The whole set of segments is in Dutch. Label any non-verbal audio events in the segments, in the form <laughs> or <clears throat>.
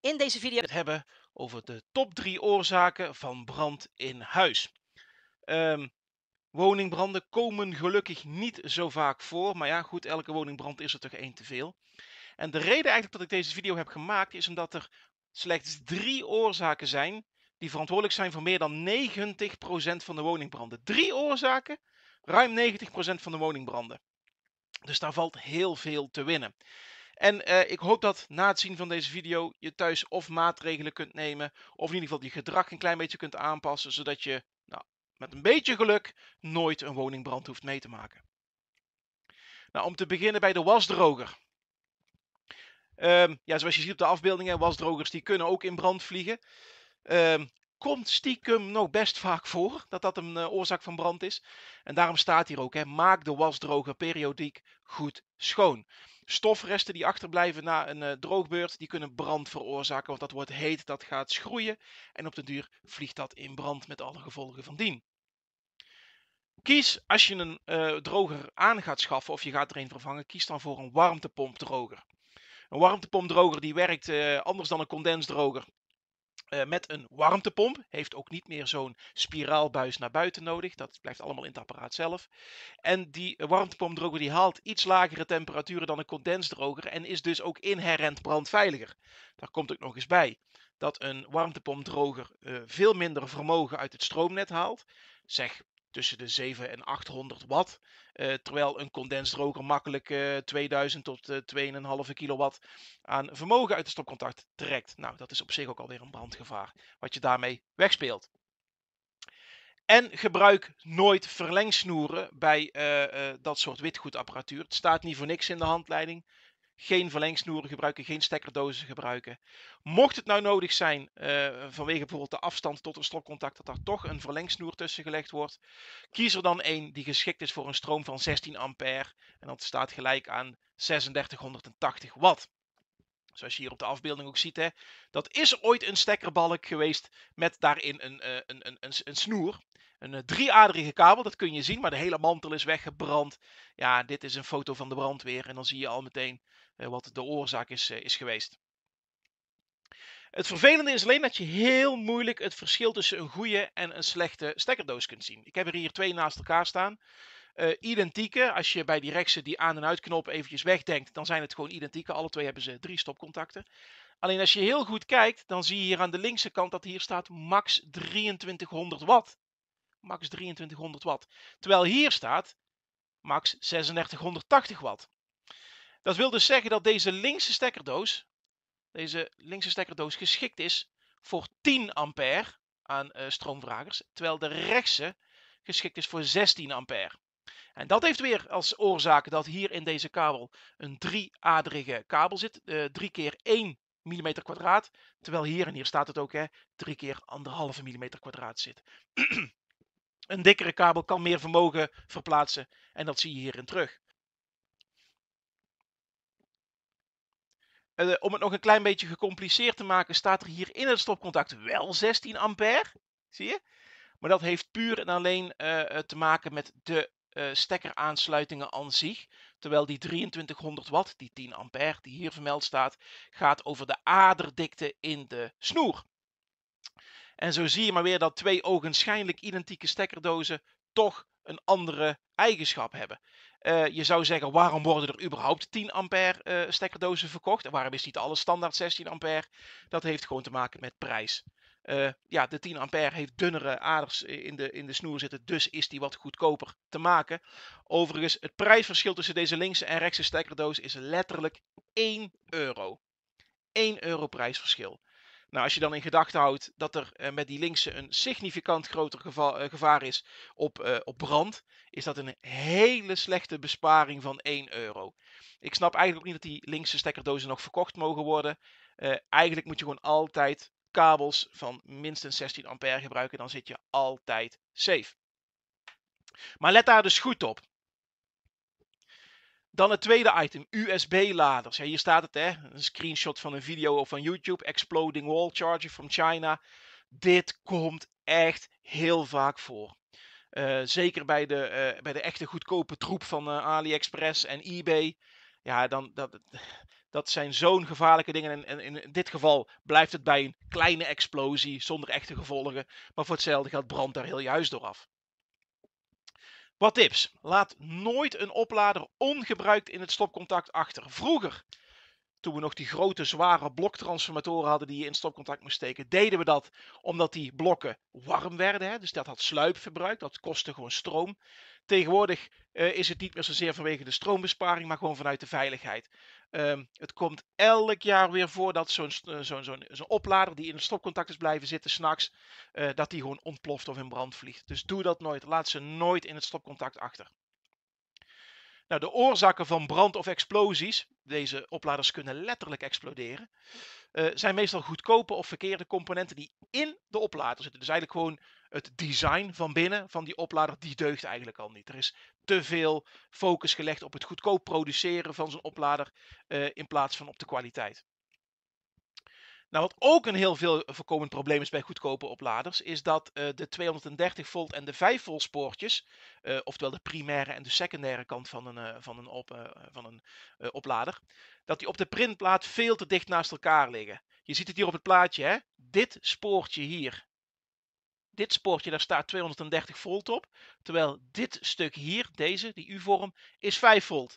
in deze video we het hebben over de top 3 oorzaken van brand in huis. Ehm, woningbranden komen gelukkig niet zo vaak voor, maar ja, goed, elke woningbrand is er toch één te veel. En de reden eigenlijk dat ik deze video heb gemaakt is omdat er slechts drie oorzaken zijn die verantwoordelijk zijn voor meer dan 90% van de woningbranden. Drie oorzaken, ruim 90% van de woningbranden. Dus daar valt heel veel te winnen. En eh, ik hoop dat na het zien van deze video je thuis of maatregelen kunt nemen, of in ieder geval je gedrag een klein beetje kunt aanpassen, zodat je nou, met een beetje geluk nooit een woningbrand hoeft mee te maken. Nou, om te beginnen bij de wasdroger. Ehm, ja, zoals je ziet op de afbeeldingen, wasdrogers die kunnen ook in brand vliegen. Ehm, komt stiekem nog best vaak voor dat dat een eh, oorzaak van brand is. En daarom staat hier ook: maak de wasdroger periodiek goed schoon. Stofresten die achterblijven na een eh, droogbeurt, die kunnen brand veroorzaken, want dat wordt heet, dat gaat schroeien en op de duur vliegt dat in brand met alle gevolgen van dien. Kies als je een eh, droger aan gaat schaffen of je gaat er een vervangen, kies dan voor een warmtepompdroger. Een warmtepompdroger die werkt eh, anders dan een condensdroger. Eh, met een warmtepomp. Heeft ook niet meer zo'n spiraalbuis naar buiten nodig. Dat blijft allemaal in het apparaat zelf. En die eh, warmtepompdroger die haalt iets lagere temperaturen dan een condensdroger. En is dus ook inherent brandveiliger. Daar komt ook nog eens bij dat een warmtepompdroger eh, veel minder vermogen uit het stroomnet haalt. Zeg tussen de 700 en 800 watt. Eh, terwijl een condensdroger makkelijk uh, eh, 2000 tot uh, eh, 2,5 kilowatt aan vermogen uit de stopcontact trekt. Nou, dat is op zich ook alweer een brandgevaar wat je daarmee wegspeelt. En gebruik nooit verlengsnoeren bij dat soort witgoedapparatuur. Het staat niet voor niks in de handleiding geen verlengsnoeren gebruiken, geen stekkerdozen gebruiken. Mocht het nou nodig zijn, eh, vanwege bijvoorbeeld de afstand tot een stopcontact, dat daar toch een verlengsnoer tussen gelegd wordt, kies er dan één die geschikt is voor een stroom van 16 ampère. En dat staat gelijk aan 3680 watt. Zoals je hier op de afbeelding ook ziet, hè, dat is ooit een stekkerbalk geweest met daarin een, eh, een, een, een, een snoer een eh, drieaderige kabel, dat kun je zien, maar de hele mantel is weggebrand. Ja, dit is een foto van de brandweer en dan zie je al meteen eh, wat de oorzaak is, eh, is geweest. Het vervelende is alleen dat je heel moeilijk het verschil tussen een goede en een slechte stekkerdoos kunt zien. Ik heb er hier twee naast elkaar staan. Uh, identieke, als je bij die rechtse die aan- en uitknop eventjes wegdenkt, dan zijn het gewoon identieke. Alle twee hebben ze drie stopcontacten. Alleen als je heel goed kijkt, dan zie je hier aan de linkse kant dat hier staat max 2300 watt max 2300 watt. Terwijl hier staat max 3680 watt. Dat wil dus zeggen dat deze linkse stekkerdoos, deze linkse stekkerdoos geschikt is voor 10 ampère aan eh, stroomvragers, terwijl de rechtse geschikt is voor 16 ampère. En dat heeft weer als oorzaak dat hier in deze kabel een drie-aderige kabel zit, uh, eh, 3 keer 1 mm kwadraat, terwijl hier en hier staat het ook hè, 3 keer 1,5 mm kwadraat zit. <clears throat> Een dikkere kabel kan meer vermogen verplaatsen en dat zie je hierin terug. Eh, om het nog een klein beetje gecompliceerd te maken, staat er hier in het stopcontact wel 16 ampère. Zie je? Maar dat heeft puur en alleen eh, eh, te maken met de uh, stekkeraansluitingen aan zich. Terwijl die 2300 watt, die 10 ampère, die hier vermeld staat, gaat over de aderdikte in de snoer. En zo zie je maar weer dat twee ogenschijnlijk identieke stekkerdozen toch een andere eigenschap hebben. Eh, je zou zeggen, waarom worden er überhaupt 10 ampère eh, stekkerdozen verkocht? En waarom is niet alles standaard 16 ampère? Dat heeft gewoon te maken met prijs. Eh, ja, de 10 ampère heeft dunnere aders in de, in de snoer zitten, dus is die wat goedkoper te maken. Overigens, het prijsverschil tussen deze linkse en rechtse stekkerdoos is letterlijk 1 euro. 1 euro prijsverschil. Nou, als je dan in gedachten houdt dat er eh, met die linkse een significant groter eh, gevaar is op, eh, op brand, is dat een hele slechte besparing van 1 euro. Ik snap eigenlijk ook niet dat die linkse stekkerdozen nog verkocht mogen worden. eigenlijk moet je gewoon altijd kabels van minstens 16 ampère gebruiken, dan zit je altijd safe. Maar let daar dus goed op. Dan het tweede item, USB-laders. Ja, hier staat het, hè? een screenshot van een video van YouTube. Exploding wall charger from China. Dit komt echt heel vaak voor. Eh, zeker bij de, eh, bij de echte goedkope troep van eh, AliExpress en eBay. Ja, dan, dat, dat zijn zo'n gevaarlijke dingen. En, en, in dit geval blijft het bij een kleine explosie zonder echte gevolgen. Maar voor hetzelfde geld brandt daar heel juist door af. Wat tips? Laat nooit een oplader ongebruikt in het stopcontact achter. Vroeger, toen we nog die grote zware bloktransformatoren hadden die je in stopcontact moest steken, deden we dat omdat die blokken warm werden. Hè? Dus dat had sluipverbruik, dat kostte gewoon stroom. Tegenwoordig eh, is het niet meer zozeer vanwege de stroombesparing, maar gewoon vanuit de veiligheid. Ehm, het komt elk jaar weer voor dat eh, zo'n oplader die in het stopcontact is blijven zitten s'nachts, uh, dat die gewoon ontploft of in brand vliegt. Dus doe dat nooit. Laat ze nooit in het stopcontact achter. Nou, de oorzaken van brand of explosies, deze opladers kunnen letterlijk exploderen, zijn meestal goedkope of verkeerde componenten die in de oplader zitten. Dus eigenlijk gewoon het design van binnen van die oplader, die deugt eigenlijk al niet. Er is te veel focus gelegd op het goedkoop produceren van zo'n oplader eh, in plaats van op de kwaliteit. Nou, wat ook een heel veel voorkomend probleem is bij goedkope opladers, is dat eh, de 230 volt en de 5 volt spoortjes, eh, oftewel de primaire en de secundaire kant van een, van een, van een oplader, dat die op de printplaat veel te dicht naast elkaar liggen. Je ziet het hier op het plaatje, hè? dit spoortje hier dit spoortje, daar staat 230 volt op. Terwijl dit stuk hier, deze, die U-vorm, is 5 volt.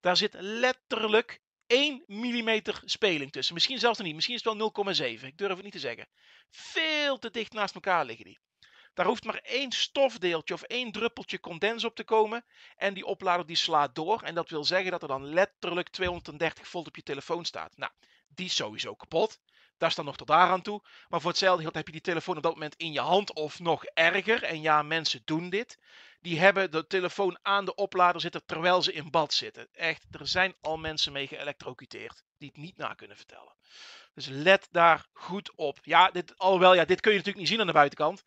Daar zit letterlijk 1 mm speling tussen. Misschien zelfs niet. Misschien is het wel 0,7. Ik durf het niet te zeggen. Veel te dicht naast elkaar liggen die. Daar hoeft maar één stofdeeltje of één druppeltje condens op te komen. En die oplader die slaat door. En dat wil zeggen dat er dan letterlijk 230 volt op je telefoon staat. Nou, die is sowieso kapot. Dat is dan nog tot daar aan toe. Maar voor hetzelfde geld heb je die telefoon op dat moment in je hand of nog erger. En ja, mensen doen dit. Die hebben de telefoon aan de oplader zitten terwijl ze in bad zitten. Echt, er zijn al mensen mee geëlectrocuteerd die het niet na kunnen vertellen. Dus let daar goed op. Ja, dit, alhoewel, ja, dit kun je natuurlijk niet zien aan de buitenkant.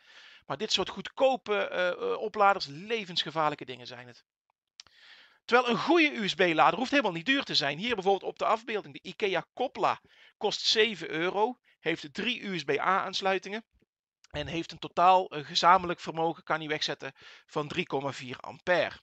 Maar dit soort goedkope uh, opladers, levensgevaarlijke dingen zijn het. Wel een goede USB-lader hoeft helemaal niet duur te zijn. Hier bijvoorbeeld op de afbeelding de IKEA Copla kost 7 euro, heeft drie USB-A aansluitingen en heeft een totaal eh, gezamenlijk vermogen, kan hij wegzetten, van 3,4 ampère.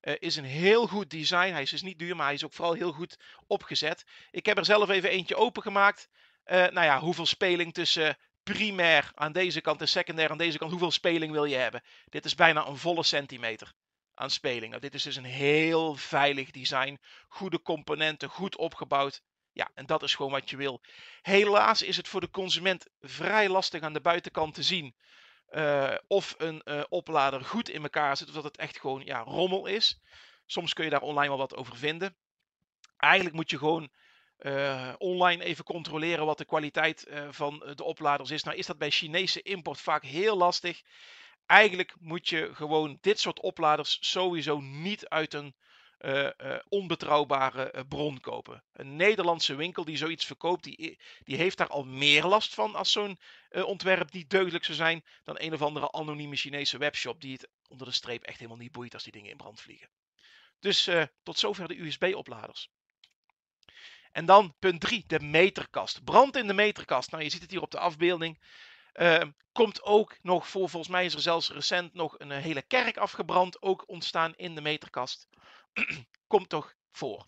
Eh, is een heel goed design. Hij is dus niet duur, maar hij is ook vooral heel goed opgezet. Ik heb er zelf even eentje opengemaakt. Uh, nou ja, hoeveel speling tussen primair aan deze kant en secundair aan deze kant. Hoeveel speling wil je hebben? Dit is bijna een volle centimeter. Aanspeling. Dit is dus een heel veilig design. Goede componenten, goed opgebouwd. Ja, en dat is gewoon wat je wil. Helaas is het voor de consument vrij lastig aan de buitenkant te zien. Eh, of een eh, oplader goed in elkaar zit, of dat het echt gewoon ja, rommel is. Soms kun je daar online wel wat over vinden. Eigenlijk moet je gewoon eh, online even controleren wat de kwaliteit van de opladers is. Nou is dat bij Chinese import vaak heel lastig eigenlijk moet je gewoon dit soort opladers sowieso niet uit een eh, eh, onbetrouwbare eh, bron kopen. Een Nederlandse winkel die zoiets verkoopt, die, die heeft daar al meer last van als zo'n ontwerp niet deugdelijk zou zijn dan een of andere anonieme Chinese webshop die het onder de streep echt helemaal niet boeit als die dingen in brand vliegen. Dus tot zover de USB-opladers. En dan punt 3, de meterkast. Brand in de meterkast. Nou, je ziet het hier op de afbeelding. Ehm, komt ook nog voor, volgens mij is er zelfs recent nog een eh, hele kerk afgebrand, ook ontstaan in de meterkast. <clears throat> komt toch voor.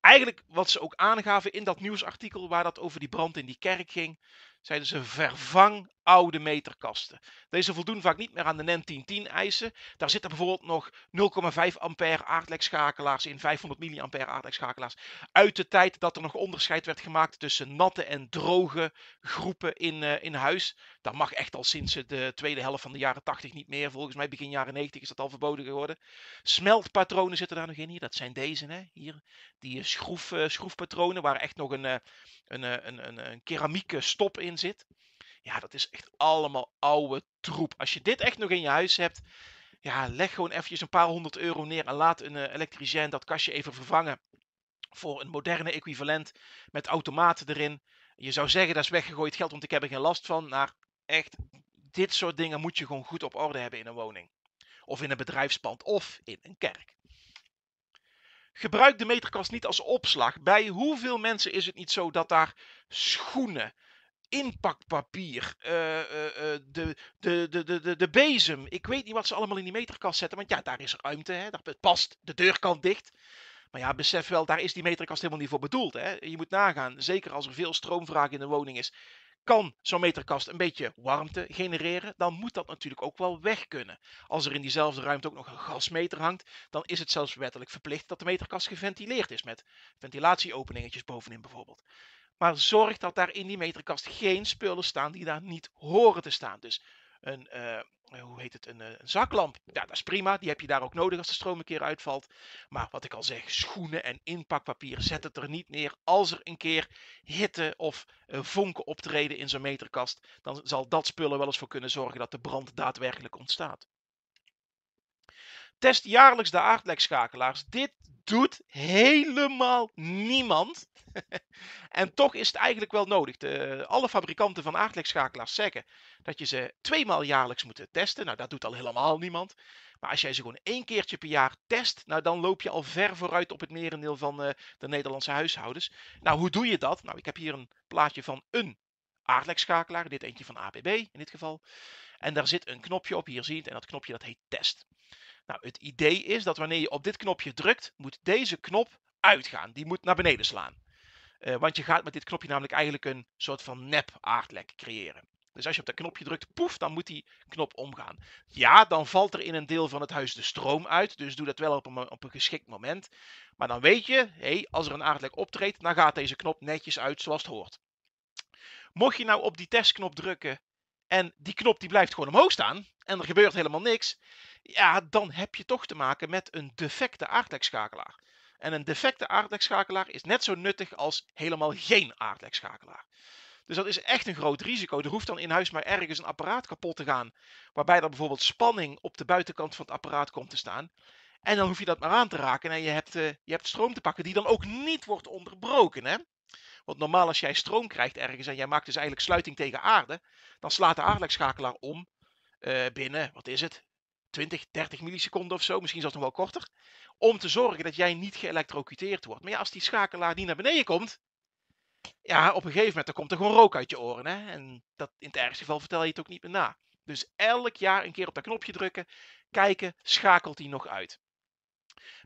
Eigenlijk wat ze ook aangaven in dat nieuwsartikel waar dat over die brand in die kerk ging, zeiden ze vervang oude meterkasten. Deze voldoen vaak niet meer aan de NEN 1010 eisen. Daar zitten bijvoorbeeld nog 0,5 ampère aardlekschakelaars in, 500 mA aardlekschakelaars. Uit de tijd dat er nog onderscheid werd gemaakt tussen natte en droge groepen in, eh, in huis. Dat mag echt al sinds de tweede helft van de jaren 80 niet meer. Volgens mij begin jaren 90 is dat al verboden geworden. Smeltpatronen zitten daar nog in hier. Dat zijn deze, hè? hier. Die eh, schroef, eh, schroefpatronen waar echt nog een, een, een, een, een keramieke stop in zit. Ja, dat is echt allemaal oude troep. Als je dit echt nog in je huis hebt, ja, leg gewoon eventjes een paar honderd euro neer en laat een uh, elektricien dat kastje even vervangen voor een moderne equivalent met automaten erin. Je zou zeggen, dat is weggegooid geld, want ik heb er geen last van. Maar echt, dit soort dingen moet je gewoon goed op orde hebben in een woning. Of in een bedrijfspand, of in een kerk. Gebruik de meterkast niet als opslag. Bij hoeveel mensen is het niet zo dat daar schoenen, inpakpapier, eh, eh, eh, de, de, de, de, de bezem. Ik weet niet wat ze allemaal in die meterkast zetten, want ja, daar is ruimte. Hè? Daar past de deur kan dicht. Maar ja, besef wel, daar is die meterkast helemaal niet voor bedoeld. Hè? Je moet nagaan, zeker als er veel stroomvraag in de woning is, kan zo'n meterkast een beetje warmte genereren, dan moet dat natuurlijk ook wel weg kunnen. Als er in diezelfde ruimte ook nog een gasmeter hangt, dan is het zelfs wettelijk verplicht dat de meterkast geventileerd is met ventilatieopeningetjes bovenin bijvoorbeeld. Maar zorg dat daar in die meterkast geen spullen staan die daar niet horen te staan. Dus een, eh, hoe heet het, eh, een, zaklamp. Ja, dat is prima. Die heb je daar ook nodig als de stroom een keer uitvalt. Maar wat ik al zeg, schoenen en inpakpapier, zet het er niet neer. Als er een keer hitte of eh, vonken optreden in zo'n meterkast, dan zal dat spullen wel eens voor kunnen zorgen dat de brand daadwerkelijk ontstaat. Test jaarlijks de aardlekschakelaars. Dit doet helemaal niemand. <laughs> en toch is het eigenlijk wel nodig. De, eh, alle fabrikanten van aardlekschakelaars zeggen dat je ze tweemaal jaarlijks moet testen. Nou, dat doet al helemaal niemand. Maar als jij ze gewoon één keertje per jaar test, nou dan loop je al ver vooruit op het merendeel van eh, de Nederlandse huishoudens. Nou, hoe doe je dat? Nou, ik heb hier een plaatje van een aardlekschakelaar, dit eentje van ABB in dit geval. En daar zit een knopje op, hier ziet je het, en dat knopje dat heet test. Nou, het idee is dat wanneer je op dit knopje drukt, moet deze knop uitgaan. Die moet naar beneden slaan. Eh, want je gaat met dit knopje namelijk eigenlijk een soort van nep aardlek creëren. Dus als je op dat knopje drukt, poef, dan moet die knop omgaan. Ja, dan valt er in een deel van het huis de stroom uit. Dus doe dat wel op een, op een geschikt moment. Maar dan weet je, hey, als er een aardlek optreedt, dan gaat deze knop netjes uit zoals het hoort. Mocht je nou op die testknop drukken en die knop die blijft gewoon omhoog staan en er gebeurt helemaal niks, ja, dan heb je toch te maken met een defecte aardlekschakelaar. En een defecte aardlekschakelaar is net zo nuttig als helemaal geen aardlekschakelaar. Dus dat is echt een groot risico. Er hoeft dan in huis maar ergens een apparaat kapot te gaan, waarbij er bijvoorbeeld spanning op de buitenkant van het apparaat komt te staan. En dan hoef je dat maar aan te raken en je hebt, eh, je hebt stroom te pakken die dan ook niet wordt onderbroken. Hè? Want normaal als jij stroom krijgt ergens en jij maakt dus eigenlijk sluiting tegen aarde, dan slaat de aardlekschakelaar om eh, binnen, wat is het, 20, 30 milliseconden of zo, misschien zelfs nog wel korter, om te zorgen dat jij niet geëlektrocuteerd wordt. Maar ja, als die schakelaar niet naar beneden komt, ja, op een gegeven moment dan komt er gewoon rook uit je oren. Hè? En dat, in het ergste geval vertel je het ook niet meer na. Dus elk jaar een keer op dat knopje drukken, kijken, schakelt die nog uit.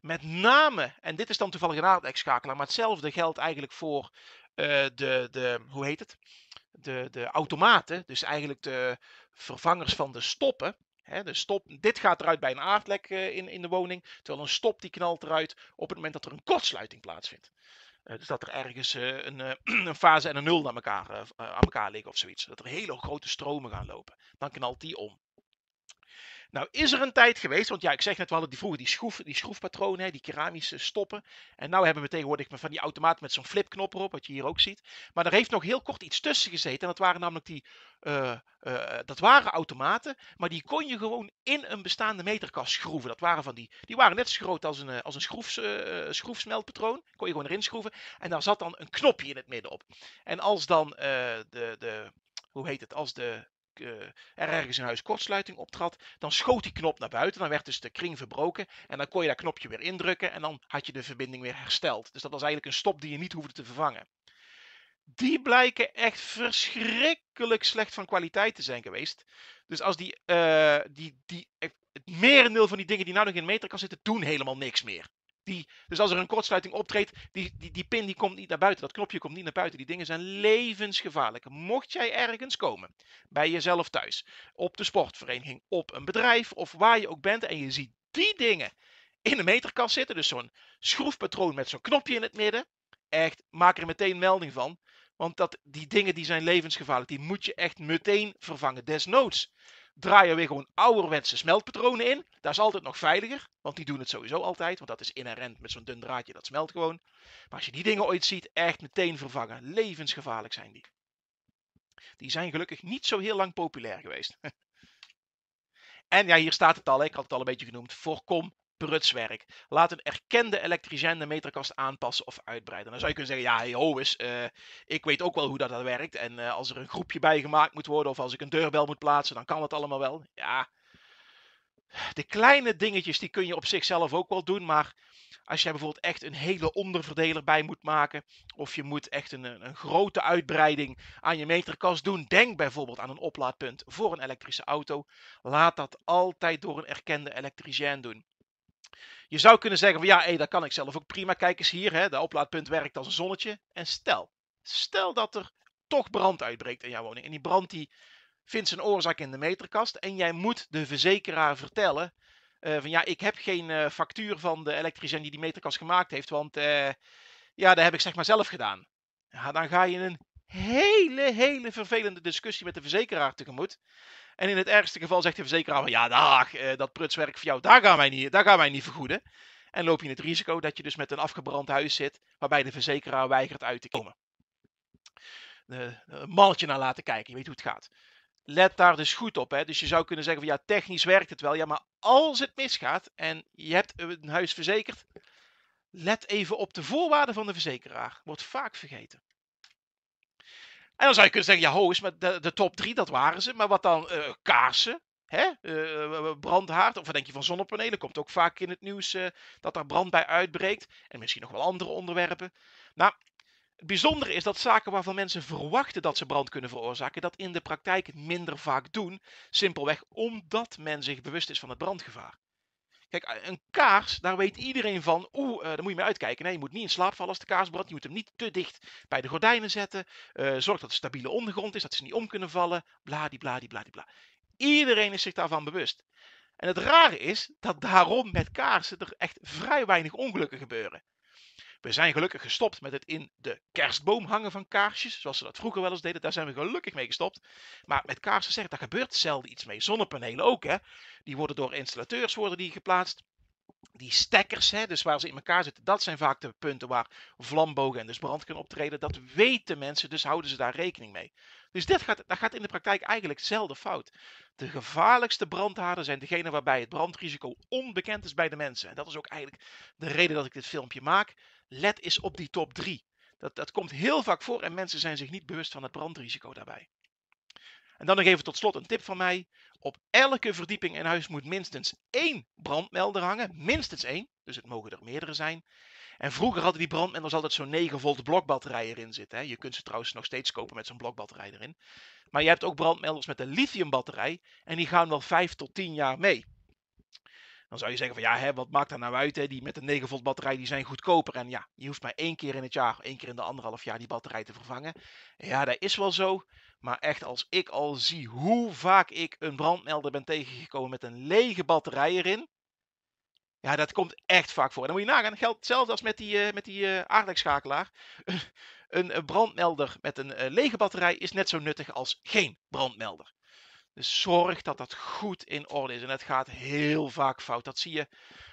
Met name, en dit is dan toevallig een aardrijksschakelaar, maar hetzelfde geldt eigenlijk voor eh, de, de, hoe heet het? De, de automaten, dus eigenlijk de vervangers van de stoppen. Hè, de stop, dit gaat eruit bij een aardlek eh, in, in de woning, terwijl een stop die knalt eruit op het moment dat er een kortsluiting plaatsvindt. Eh, dus dat er ergens een, <clears throat> een, fase en een nul aan elkaar, aan elkaar liggen of zoiets. Dat er hele grote stromen gaan lopen. Dan knalt die om. Nou is er een tijd geweest, want ja, ik zeg net, we hadden die vroeger die, schroef, die schroefpatronen, hè, die keramische eh, stoppen. En nou hebben we tegenwoordig van die automaten met zo'n flipknop erop, wat je hier ook ziet. Maar er heeft nog heel kort iets tussen gezeten. En dat waren namelijk die, eh, eh, dat waren automaten, maar die kon je gewoon in een bestaande meterkast schroeven. Dat waren van die, die waren net zo groot als een, als een schroefsmeltpatroon. Kon je gewoon erin schroeven. En daar zat dan een knopje in het midden op. En als dan de, de, hoe heet het, als de eh, er ergens in huis kortsluiting optrad, dan schoot die knop naar buiten. Dan werd dus de kring verbroken. En dan kon je dat knopje weer indrukken en dan had je de verbinding weer hersteld. Dus dat was eigenlijk een stop die je niet hoefde te vervangen. Die blijken echt verschrikkelijk slecht van kwaliteit te zijn geweest. Dus als die, uh, die, die, het merendeel van die dingen die nou nog in een meter kan zitten, doen helemaal niks meer. Die, dus als er een kortsluiting optreedt, die, die, die pin die komt niet naar buiten. Dat knopje komt niet naar buiten. Die dingen zijn levensgevaarlijk. Mocht jij ergens komen, bij jezelf thuis, op de sportvereniging, op een bedrijf of waar je ook bent en je ziet die dingen in de meterkast zitten, dus zo'n schroefpatroon met zo'n knopje in het midden, echt, maak er meteen melding van. Want dat, die dingen die zijn levensgevaarlijk, die moet je echt meteen vervangen. Desnoods draaien weer gewoon ouderwetse smeltpatronen in. Dat is altijd nog veiliger, want die doen het sowieso altijd. Want dat is inherent met zo'n dun draadje, dat smelt gewoon. Maar als je die dingen ooit ziet, echt meteen vervangen. Levensgevaarlijk zijn die. Die zijn gelukkig niet zo heel lang populair geweest. <laughs> en ja, hier staat het al, ik had het al een beetje genoemd. Voorkom prutswerk. Laat een erkende elektricien de meterkast aanpassen of uitbreiden. Dan zou je kunnen zeggen, ja, hey, eens, eh, ik weet ook wel hoe dat, dat werkt. En eh, als er een groepje bij gemaakt moet worden of als ik een deurbel moet plaatsen, dan kan dat allemaal wel. Ja, de kleine dingetjes die kun je op zichzelf ook wel doen, maar als jij bijvoorbeeld echt een hele onderverdeler bij moet maken, of je moet echt een, een grote uitbreiding aan je meterkast doen, denk bijvoorbeeld aan een oplaadpunt voor een elektrische auto. Laat dat altijd door een erkende elektricien doen. Je zou kunnen zeggen van ja, dat kan ik zelf ook prima. Kijk eens hier, hè, de oplaadpunt werkt als een zonnetje. En stel, stel dat er toch brand uitbreekt in jouw woning. En die brand die vindt zijn oorzaak in de meterkast. En jij moet de verzekeraar vertellen eh, van ja, ik heb geen eh, factuur van de elektricien die die meterkast gemaakt heeft. Want eh, ja, dat heb ik zeg maar zelf gedaan. Ja, dan ga je een hele, hele vervelende discussie met de verzekeraar tegemoet. En in het ergste geval zegt de verzekeraar: van, ja, dag, eh, dat prutswerk voor jou, daar gaan, wij niet, daar gaan wij niet vergoeden. En loop je het risico dat je dus met een afgebrand huis zit, waarbij de verzekeraar weigert uit te komen. Eh, eh, een mannetje naar laten kijken, je weet hoe het gaat. Let daar dus goed op. Hè? Dus je zou kunnen zeggen: van ja, technisch werkt het wel. Ja, maar als het misgaat en je hebt een huis verzekerd, let even op de voorwaarden van de verzekeraar. Wordt vaak vergeten. En dan zou je kunnen zeggen, ja ho, is maar de, top drie, dat waren ze. Maar wat dan uh, kaarsen, hè? Uh, brandhaard, of wat denk je van zonnepanelen? Komt ook vaak in het nieuws eh, dat daar brand bij uitbreekt. En misschien nog wel andere onderwerpen. Nou, het bijzondere is dat zaken waarvan mensen verwachten dat ze brand kunnen veroorzaken, dat in de praktijk minder vaak doen. Simpelweg omdat men zich bewust is van het brandgevaar. Kijk, eh, een kaars, daar weet iedereen van. Oeh, eh, daar moet je mee uitkijken. Nee, je moet niet in slaap vallen als de kaars brandt. Je moet hem niet te dicht bij de gordijnen zetten. Eh, zorg dat het stabiele ondergrond is, dat ze niet om kunnen vallen. Bladibladibladibla. Iedereen is zich daarvan bewust. En het rare is dat daarom met kaarsen er echt vrij weinig ongelukken gebeuren. We zijn gelukkig gestopt met het in de kerstboom hangen van kaarsjes, zoals ze dat vroeger wel eens deden. Daar zijn we gelukkig mee gestopt. Maar met kaarsen zeggen, daar gebeurt zelden iets mee. Zonnepanelen ook, hè. Die worden door installateurs worden die geplaatst. Die stekkers, hè, dus waar ze in elkaar zitten, dat zijn vaak de punten waar vlambogen en dus brand kunnen optreden. Dat weten mensen, dus houden ze daar rekening mee. Dus dit gaat, dat gaat in de praktijk eigenlijk zelden fout. De gevaarlijkste brandhaarden zijn degene waarbij het brandrisico onbekend is bij de mensen. En dat is ook eigenlijk de reden dat ik dit filmpje maak let eens op die top 3. Dat, dat komt heel vaak voor en mensen zijn zich niet bewust van het brandrisico daarbij. En dan nog even tot slot een tip van mij. Op elke verdieping in huis moet minstens één brandmelder hangen. Minstens één, dus het mogen er meerdere zijn. En vroeger hadden die brandmelders altijd zo'n 9 volt blokbatterij erin zitten. Hè. Je kunt ze trouwens nog steeds kopen met zo'n blokbatterij erin. Maar je hebt ook brandmelders met een lithiumbatterij. En die gaan wel 5 tot 10 jaar mee. Dan zou je zeggen van ja, hè, wat maakt dat nou uit? Hè? Die met een 9 volt batterij die zijn goedkoper. En ja, je hoeft maar één keer in het jaar, één keer in de anderhalf jaar die batterij te vervangen. Ja, dat is wel zo. Maar echt, als ik al zie hoe vaak ik een brandmelder ben tegengekomen met een lege batterij erin. Ja, dat komt echt vaak voor. dan moet je nagaan, dat geldt hetzelfde als met die, uh, met die uh, aardrijksschakelaar. <laughs> een brandmelder met een eh, lege batterij is net zo nuttig als geen brandmelder. Dus zorg dat dat goed in orde is. En dat gaat heel vaak fout. Dat zie je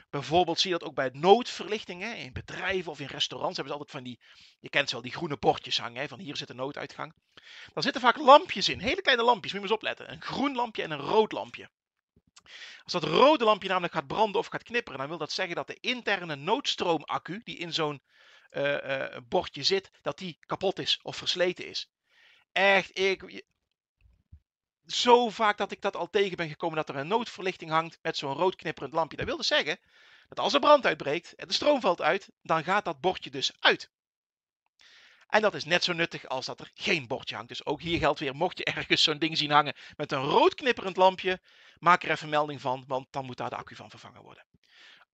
bijvoorbeeld zie je dat ook bij noodverlichtingen. In bedrijven of in restaurants hebben ze altijd van die, je kent ze wel, die groene bordjes hangen. Hè, van hier zit de nooduitgang. Dan zitten vaak lampjes in. Hele kleine lampjes, moet je eens opletten. Een groen lampje en een rood lampje. Als dat rode lampje namelijk gaat branden of gaat knipperen, dan wil dat zeggen dat de interne noodstroomaccu die in zo'n eh, eh, bordje zit, dat die kapot is of versleten is. Echt, ik, zo vaak dat ik dat al tegen ben gekomen dat er een noodverlichting hangt met zo'n rood knipperend lampje. Dat wil dus zeggen dat als er brand uitbreekt en de stroom valt uit, dan gaat dat bordje dus uit. En dat is net zo nuttig als dat er geen bordje hangt. Dus ook hier geldt weer, mocht je ergens zo'n ding zien hangen met een rood knipperend lampje, maak er even melding van, want dan moet daar de accu van vervangen worden.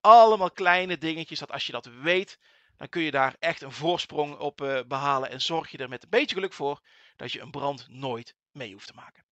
Allemaal kleine dingetjes dat als je dat weet, dan kun je daar echt een voorsprong op eh, behalen en zorg je er met een beetje geluk voor dat je een brand nooit mee hoeft te maken.